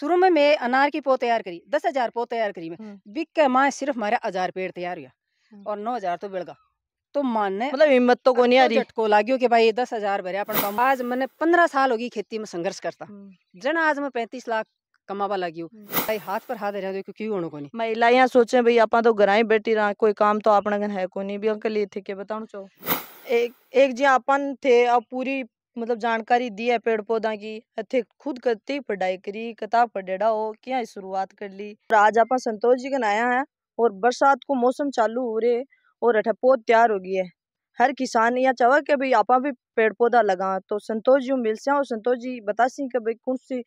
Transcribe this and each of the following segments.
शुरू में मैं अनार की पो तैयार करी दस हजार पो तैयार करी मैं बिक के माँ सिर्फ मारा हजार पेड़ तैयार हुआ और नौ हजार तो बिड़गा तो मान ने मतलब हिम्मत तो कोनी आ रही को लागियो कि भाई दस हजार भरे अपन आज मैंने पंद्रह साल होगी खेती में संघर्ष करता जन आज मैं पैंतीस लाख कमावा लगी भाई हाथ पर हाथ रहा क्यों क्यों होने को नहीं महिलाएं सोचे भाई आप तो घर बैठी रहा कोई काम तो अपना है को नहीं भी अंकल ये थे के बताओ चो एक एक जी अपन थे अब पूरी मतलब जानकारी दी है पेड़ पौधा की अथे खुद करते ही पढ़ाई करी किताब पढ़ेड़ा हो क्या शुरुआत कर ली और आज आप संतोष जी का आया है और बरसात को मौसम चालू हो रहे और अठे पौध तैयार हो गई है हर किसान या चाहे के भाई आप भी पेड़ पौधा लगा तो संतोष जी मिल से और संतोष जी बतासी कि भाई कौन सी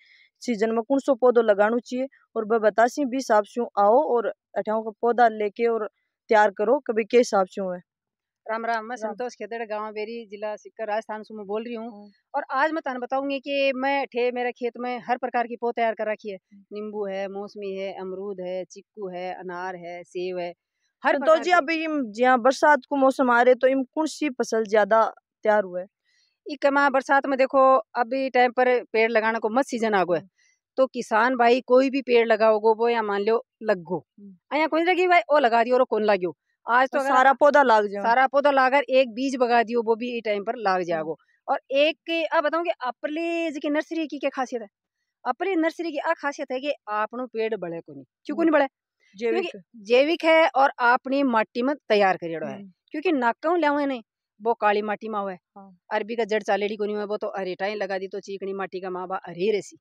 सीजन में कौन सो पौधो लगानो चाहिए और वह बतासी भी हिसाब से आओ और अठाओ का पौधा लेके और तैयार करो कभी के हिसाब से है राम राम मैं संतोष खेदड़ गांव बेरी जिला सिक्कर राजस्थान से मैं बोल रही हूँ हाँ। और आज मैं तुम बताऊंगी कि मैं ठे मेरे खेत में हर प्रकार की पौ तैयार कर रखी है हाँ। नींबू है मौसमी है अमरूद है चिक्कू है अनार है सेब है हर तो जी अब यहाँ बरसात को मौसम आ रहे तो इम कौन सी फसल ज्यादा तैयार हुआ है इकमा बरसात में देखो अभी टाइम पर पेड़ लगाने को मत सीजन आ गए है हाँ। तो किसान भाई कोई भी पेड़ लगाओगो वो या मान लो लगो अया कोई लगी भाई ओ लगा दियो और कौन लगे आज तो, तो सारा पौधा लाग जाओ सारा पौधा लागर एक बीज बगा दियो वो भी इस टाइम पर लाग हाँ। जाएगो और एक के अब बताऊँ की अपली जी नर्सरी की क्या खासियत है अपली नर्सरी की आ खासियत है कि आपनो पेड़ बड़े को नहीं क्यों नहीं हम्म। बड़े जैविक जैविक है और आपनी माटी में तैयार करियो है हम्म। क्योंकि नाकों लिया नहीं वो काली माटी माँ हुआ हाँ। अरबी का जड़ चालेड़ी को नहीं हुआ वो तो अरेटाएं लगा दी तो चीकनी माटी का माँ बा अरे रेसी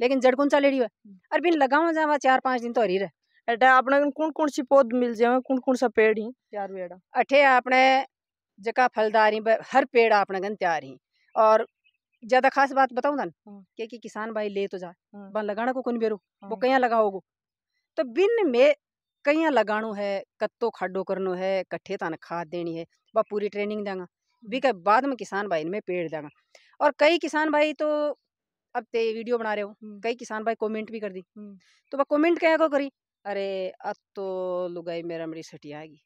लेकिन जड़ कौन चालेड़ी हुआ हम्म। अरबी लगा हुआ चार पांच दिन तो अरे रहे एटा अपने कौन कौन सी पौध मिल जाए कौन कौन सा पेड़ ही तैयार हुआ अठे अपने जका फलदार ही हर पेड़ अपने गन तैयार ही और ज्यादा खास बात बताऊ ना क्या कि किसान भाई ले तो जा बन लगाना को कौन बेरो वो कहीं लगाओगो तो बिन में कहीं लगाणो है कत्तो खाडो करनो है कट्ठे तन खाद देनी है वह पूरी ट्रेनिंग देंगा भी कह बाद में किसान भाई में पेड़ देंगा और कई किसान भाई तो अब ते वीडियो बना रहे हो कई किसान भाई कमेंट भी कर दी तो वह कमेंट क्या को करी अरे अब तो लुगाई मेरा मेरी सटी आएगी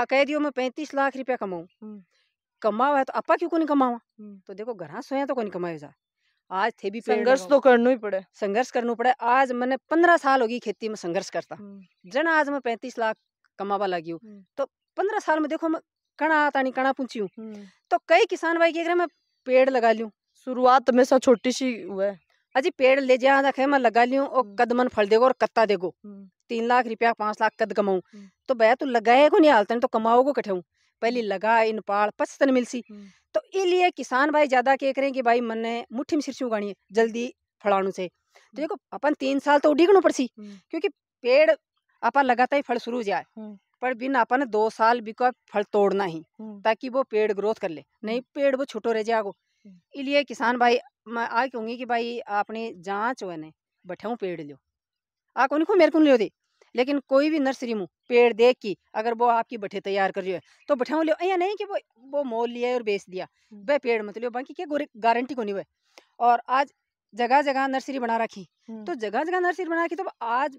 आ कह दियो मैं पैंतीस लाख रुपया कमाऊ कमाओ है तो अपा क्यों नहीं कमावा तो देखो घर सोया तो नहीं कमाए जा आज थे भी संघर्ष तो करना ही पड़े संघर्ष करना पड़े आज मैंने पंद्रह साल होगी खेती में संघर्ष करता जन आज मैं पैंतीस लाख कमावा लगी हूँ तो पंद्रह साल में देखो मैं कणा आता नहीं कणा पूछी हूँ तो कई किसान भाई की रहे मैं पेड़ लगा लू शुरुआत हमेशा छोटी सी हुआ है अजी पेड़ ले जा रखे मैं लगा लियो और हम्म। कदमन फल देगो और कत्ता देगो हम्म। तीन लाख रुपया पांच लाख कद कमाऊ हम्म। तो भैया तू लगाएगो नहीं हालतन तो कमाओगो कठे पहली लगा इन पाल पचतन मिलसी तो इसलिए किसान भाई ज्यादा के करें कि भाई मन ने मुठ्ठी में सिरसू गाणी है जल्दी फलाणु से तो देखो अपन तीन साल तो उड़ीगणु पड़सी क्योंकि पेड़ अपन लगाता ही फल शुरू हो जाए पर बिन अपन दो साल भी बिको फल तोड़ना ही ताकि वो पेड़ ग्रोथ कर ले नहीं पेड़ वो छोटो रह जाएगा इसलिए किसान भाई मैं आ कहूँगी कि भाई आपने जाँच हो ने पेड़ लियो आ कौन को मेरे को लियो दे लेकिन कोई भी नर्सरी मुँह पेड़ देख की अगर वो आपकी बठे तैयार कर रही है तो बठाऊ लियो या नहीं कि वो वो मोल लिया और बेच दिया वह पेड़ मत लियो बाकी क्या गारंटी को नहीं हुए और आज जगह जगह नर्सरी बना रखी तो जगह जगह नर्सरी बना रखी तो आज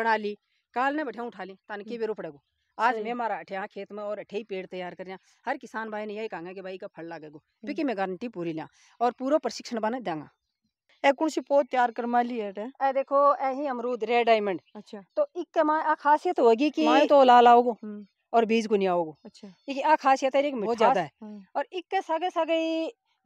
बना ली काल ने बैठे उठा ली तन की बेरो पड़ेगा आज मैं मराठे यहाँ खेत में और अठे ही पेड़ तैयार कर हर किसान भाई ने यही कहा कि भाई का फल लागे गो क्योंकि मैं गारंटी पूरी लिया और पूरा प्रशिक्षण बने देंगा ए कौन सी पौध तैयार करवा ली है ए देखो यही अमरूद रेड डायमंड अच्छा तो इक माँ खासियत होगी कि तो लाल आओगो और बीज को नहीं आओगो अच्छा ये आ खासियत है बहुत ज्यादा है और एक के सागे सागे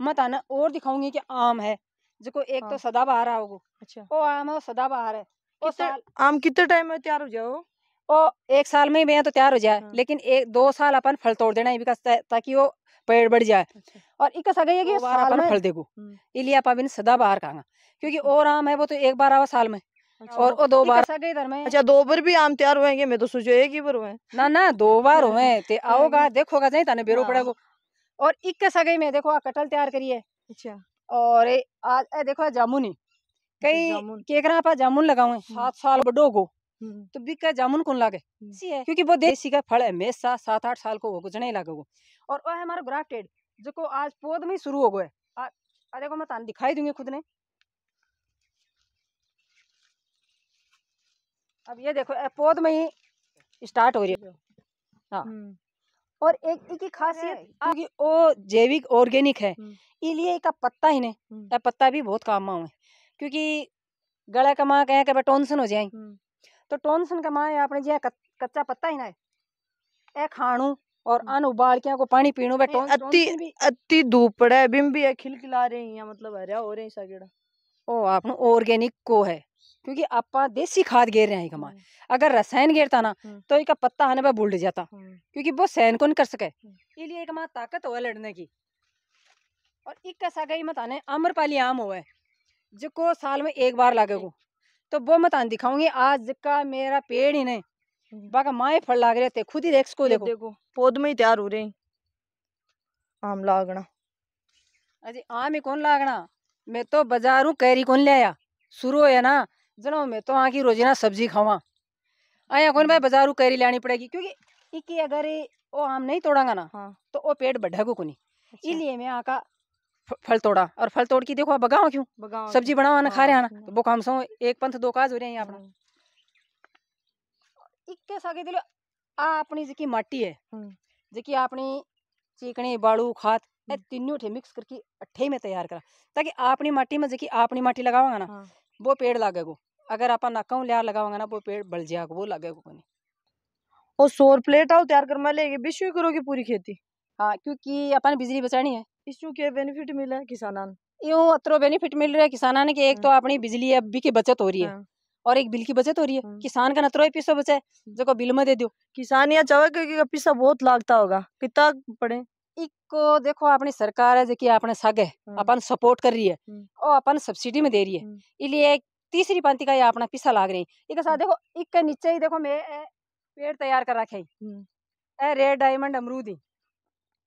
मत आना और दिखाऊंगी कि आम है जो एक तो हाँ। सदाबहार आओगो अच्छा वो आम है वो सदाबहार है आम कितने टाइम में तैयार हो जाओ वो एक साल में ही बेहें तो तैयार हो जाए हाँ। लेकिन एक दो साल अपन फल तोड़ देना है ताकि वो पेड़ बढ़ जाए अच्छा। और एक सगा है कि बार अपन फल देगू हम्म, हम्म। इलिया आप अभी सदा बाहर खागा क्योंकि और अच्छा। आम है वो तो एक बार आवा साल में अच्छा। और वो दो बार अच्छा दो बार भी आम तैयार हुएंगे मैं तो सोचो एक ही बार हुए ना ना दो बार हुए ते आओगा देखोगा जाए ताने तो बेरो पड़ेगा हाँ। और एक सगे में देखो कटल तैयार करिए अच्छा और आज देखो जामुनी कई केकरा पा जामुन लगाऊ हम्म। सात साल बड़ो को हम्म। तो बिक का जामुन कौन लागे हम्म। क्योंकि वो देसी का फल है हमेशा सात आठ साल को वो कुछ नहीं लागे वो और वह हमारा ग्राफ्टेड जो को आज पौध में शुरू हो गए अरे को मैं तान दिखाई दूंगी खुद ने अब ये देखो पौध में ही स्टार्ट हो रही है हाँ हम्म। और एक इसकी खासियत क्योंकि वो जैविक ऑर्गेनिक है इसलिए इसका पत्ता ही नहीं पत्ता भी बहुत काम में है क्योंकि गला कमा कहे कि टॉन्सन हो जाए तो टोनसन का માએ આપણે જે कच्चा पत्ता ही ना है ए खाणू और अन उबाल के पानी पीणू बैठो अति अति धूप है बिम भी है खिलखिला रही है मतलब हरिया हो रही हैं ओ आप ऑर्गेनिक को है क्योंकि आप देसी खाद गेर रहे हैं कमा हम्म। अगर रसायन गेरता ना हम्म। तो एक पत्ता हने पर बुल्ड जाता हम्म। क्योंकि वो सहन को नहीं कर सके इसलिए एक माँ ताकत हो लड़ने की और एक कैसा गई मत आने आम्रपाली आम हो जो को साल में एक बार लागे को तो वो मत आन दिखाऊंगी आज का मेरा पेड़ ही नहीं हम्म। बाकी माए फल लाग रहे थे खुद ही देख इसको देखो पौध में ही तैयार हो रहे हैं आम लागना अजी आम ही कौन लागना मैं तो बाजारू कैरी कौन ले आया शुरू है ना जनो मैं तो आ आँखी रोजीना सब्जी खावा आया कौन भाई हम्म। बाजारू कैरी लानी पड़ेगी क्योंकि इकी अगर वो आम नहीं तोड़ांगा ना हाँ। तो वो पेट बढ़ेगा कुनी अच्छा। इसलिए मैं आका फल तोड़ा और फल तोड़ के देखो आप बगाओ क्यों सब्जी बनाओ ना खा रहे ना तो वो काम सो एक पंथ दो काज हो रहे हैं यहाँ अपना हम्म। इक्के सागे दिलो आ अपनी जी माटी है हम्म। जी अपनी चिकने बाड़ू खाद हम्म। तीनों ठे मिक्स करके अट्ठे में तैयार करा ताकि अपनी माटी में जी अपनी माटी लगावांगा ना हाँ। वो पेड़ लागेगो अगर आप नाका लिया लगावांगा ना वो पेड़ बल जाएगा वो लागेगो कोनी और सौर प्लेट आओ तैयार कर लेगी विश्व करोगी पूरी खेती हाँ क्योंकि अपन बिजली बचानी है इसू क्या बेनिफिट मिला किसानन यूँ अतरो बेनिफिट मिल रहा है ने के एक तो हाँ। अपनी बिजली अब भी की बचत हो रही है हाँ। और एक बिल की बचत हो रही है हाँ। किसान का नतरो पैसा बचा है जो बिल में दे दो किसान या चाहे कि पैसा बहुत लागता होगा कितना पड़े इको देखो अपनी सरकार है जो की अपने सग है अपन सपोर्ट कर रही है और अपन सब्सिडी में दे रही है इसलिए तीसरी पंक्ति का ये अपना पीछा लाग रही है साथ देखो एक के नीचे ही देखो मैं पेड़ तैयार कर रखे है रेड डायमंड अमरूद ही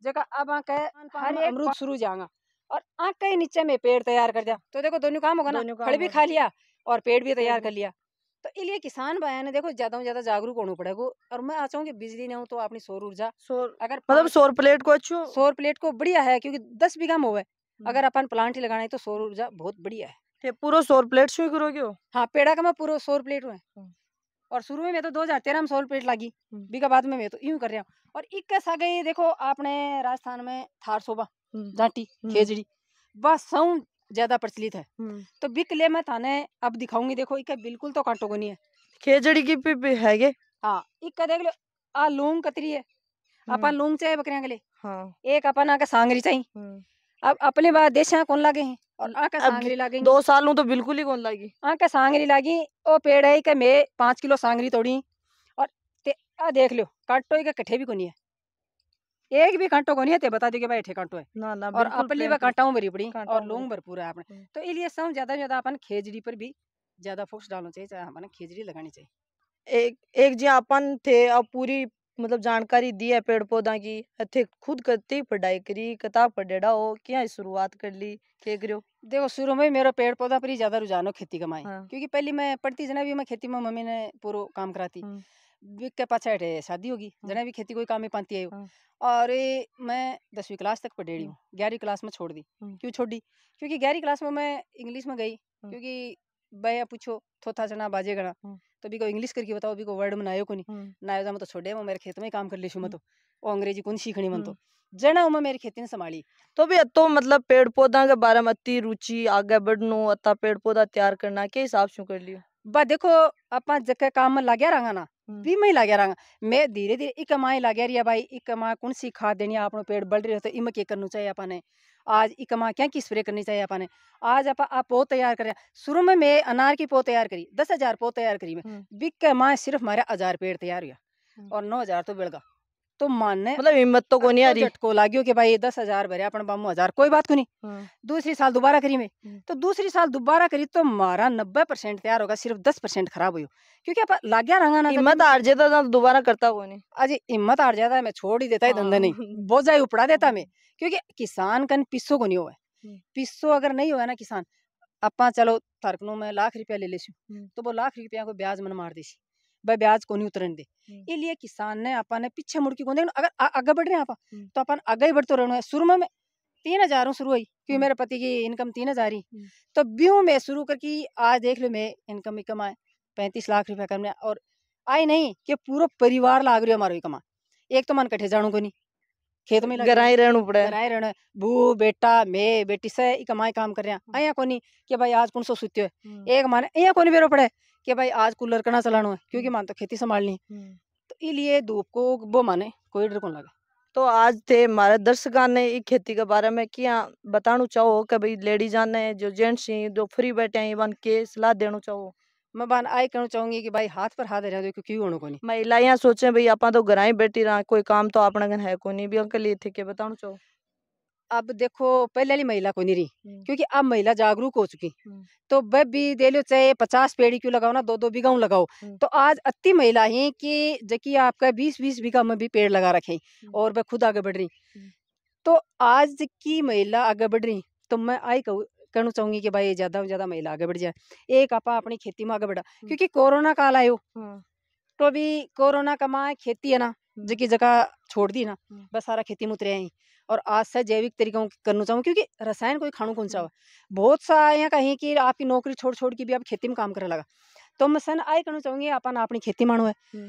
जगह अब आके हर एक अमरूद शुरू जाएगा और आँख नीचे में पेड़ तैयार कर दिया तो देखो दोनों काम होगा ना फल भी खा लिया और पेड़ भी तैयार कर लिया तो इसलिए किसान भाई ने देखो ज्यादा ज्यादा जागरूक होना पड़ेगा और मैं आ की बिजली न हो तो अपनी सौर ऊर्जा सौर अगर मतलब सौर प्लेट को अच्छा सौर प्लेट को बढ़िया है क्योंकि दस बीघा में हुआ हम्म। अगर अपन प्लांट ही लगाना है तो सौर ऊर्जा बहुत बढ़िया है पूरा सौर प्लेट शुरू करोगे हाँ पेड़ा का मैं पूरा सौर प्लेट हूँ हम्म। और शुरू में मैं तो 2013 में सोल प्लेट लागी बीका बाद में मैं तो यूं कर रहा हूँ और एक आ गई देखो आपने राजस्थान में थार सोबा जाटी खेजड़ी बस सऊ ज्यादा प्रचलित है तो बिक ले मैं थाने अब दिखाऊंगी देखो इक्का बिल्कुल तो कांटो को नहीं है खेजड़ी की भी भी है ये हाँ इक्का देख लो आ लूंग कतरी है अपन लूंग चाहे बकरिया के लिए हाँ। एक अपन आके सांगरी चाहिए अब अपने बात देश कौन लागे हैं और आके सांगरी लागी दो साल हूँ तो बिल्कुल ही कौन लागी आके सांगरी लागी ओ पेड़ है के मैं पांच किलो सांगरी तोड़ी और ते आ देख लो कांटो के कट्ठे भी कोनी है एक भी कांटो को नहीं है बता दी कि भाई कांटो है ना ना और अपली व कांटाओं भरी पड़ी और लोंग भरपूर है अपने हम्म। तो इसलिए सब ज्यादा ज्यादा अपन खेजड़ी पर भी ज्यादा फोकस डालना चाहिए चाहे हमारे खेजड़ी लगानी चाहिए एक एक जी अपन थे अब पूरी मतलब जानकारी दी है पेड़ पौधा की अथे खुद करते ही पढ़ाई करी किताब पढ़ेड़ा हो क्या शुरुआत कर ली के करो देखो शुरू में मेरा पेड़ पौधा पर ही ज्यादा रुझान हो खेती कमाई हाँ। क्योंकि पहले मैं पढ़ती जना भी मैं खेती में मम्मी ने पूरा काम कराती हम्म। बिक के पाछा हटे शादी होगी हम्म। जना भी खेती कोई काम ही पाती है हम्म। और मैं दसवीं क्लास तक पढ़ेड़ी हूँ ग्यारहवीं क्लास में छोड़ दी क्यों छोड़ दी क्योंकि ग्यारहवीं क्लास में मैं इंग्लिश में गई क्योंकि भैया पूछो थोथा चना बाजे गणा हम्म। तो भी को इंग्लिश करके बताओ भी को वर्ड में हम्म। नायो कोनी नायो जा मैं छोड़े मैं मेरे खेत में काम कर लेशु मैं वो हम्म। तो। अंग्रेजी कौन सीखनी मन तो जना उमा मेरे खेती ने संभाली तो भी अतो मतलब पेड़ पौधा के बारे में अति रुचि आगे बढ़नो अता पेड़ पौधा तैयार करना के हिसाब से कर लियो बा देखो अपना जगह काम में लाग्या रहा ना हम्म। भी मैं लाग्या रहा मैं धीरे धीरे एक माए लाग्या रही भाई एक माँ कौन सी खाद देनी अपना पेड़ बढ़ रही हो तो इम के करना चाहिए अपने आज एक माँ क्या की स्प्रे करनी चाहिए अपने आज आप आप पौ तैयार कर शुरू में मैं अनार की पो तैयार करी दस हजार पो तैयार करी मैं हम्म। बिक के माँ सिर्फ मारा हजार पेड़ तैयार हुआ हम्म। और नौ हजार तो बिड़गा तो मानने मतलब हिम्मत तो कोनी आ रही झटको लाग्यो कि भाई दस हजार भरे अपन बामो हजार कोई बात को नहीं हाँ। दूसरी साल दोबारा करी मैं हम्म। तो दूसरी साल दोबारा करी तो मारा नब्बे परसेंट तैयार होगा सिर्फ दस परसेंट खराब हुई क्योंकि आप लागिया रंगा ना हिम्मत हार जाता तो दोबारा करता नहीं आज हिम्मत हार जाता तो मैं छोड़ ही देता ही धंधा नहीं हाँ। बहुत ही उपड़ा देता मैं हम्म। क्योंकि किसान कन पिस्सो को नहीं हुआ हम्म। पिस्सो अगर नहीं हुआ ना किसान अपा चलो थारकनों में लाख रुपया ले लेसू तो वो लाख रुपया को ब्याज मन मार देसी भाई ब्याज को नहीं उतरने दे इसलिए किसान ने अपन ने पीछे मुड़की को देखना अगर आगे बढ़ रहे हैं आप तो अपन आगे बढ़ते रहना है शुरू में तीन हजार हूँ शुरू हुई क्योंकि मेरे पति की इनकम तीन हजार ही तो ब्यू में शुरू करके आज देख लो मैं इनकम ही कमाए पैंतीस लाख रुपया कमाया और आई नहीं कि पूरा परिवार लाग रही हमारा कमा एक तो मन कठे जाणू को नहीं खेत में गराई रहनु पड़े गराई रहनु बू बेटा मे बेटी से ई कमाई काम कर रिया आया हम्म। कोनी के भाई आज कौन सो सुत्यो है हम्म। एक माने आया कोनी बेरो पड़े के भाई आज कूलर कना चलानो है क्योंकि हम्म। मान तो खेती संभालनी है तो इसलिए धूप को बो माने कोई डर कोन लगे तो आज थे हमारे दर्शकों ने इस खेती के बारे में क्या बतानु चाहो कि भाई लेडीज आने जो जेंट्स हैं जो फ्री बैठे हैं इवन के सलाह देना चाहो मैं बहन आई कहना चाहूंगी कि भाई हाथ पर हाथ रह दो क्यों होना को नहीं महिलाएं सोचे भाई आप तो ग्राई बैठी रहा कोई काम तो अपने घर है कोई नहीं भी अंकल ये थे बताओ चाहो अब देखो पहले वाली महिला को नहीं रही हम्म। क्योंकि अब महिला जागरूक हो चुकी हम्म। तो वह भी दे लो चाहे पचास पेड़ी क्यों लगाओ ना दो दो बीघा लगाओ हम्म। तो आज अति महिला ही कि जबकि आपका बीस बीस बीघा में भी पेड़ लगा रखे और वह खुद आगे बढ़ रही तो आज की महिला आगे बढ़ रही तो मैं आई कहूँ कहना चाहूंगी कि भाई ज्यादा तो ज्यादा महिला आगे बढ़ जाए एक आप अपनी खेती में आगे बढ़ा हम्म। क्योंकि कोरोना काल आयो हाँ। तो भी कोरोना का माँ खेती है ना हम्म। जिकी जगह छोड़ दी ना हम्म। बस सारा खेती में उतरे आई और आज से जैविक तरीकों की करना चाहूँ क्योंकि रसायन कोई खाणु कौन सा हुआ बहुत सा यहाँ कहीं कि आपकी नौकरी छोड़ छोड़ के भी आप खेती में काम करने लगा तो मैं सन आई करना चाहूंगी अपन अपनी खेती मानो है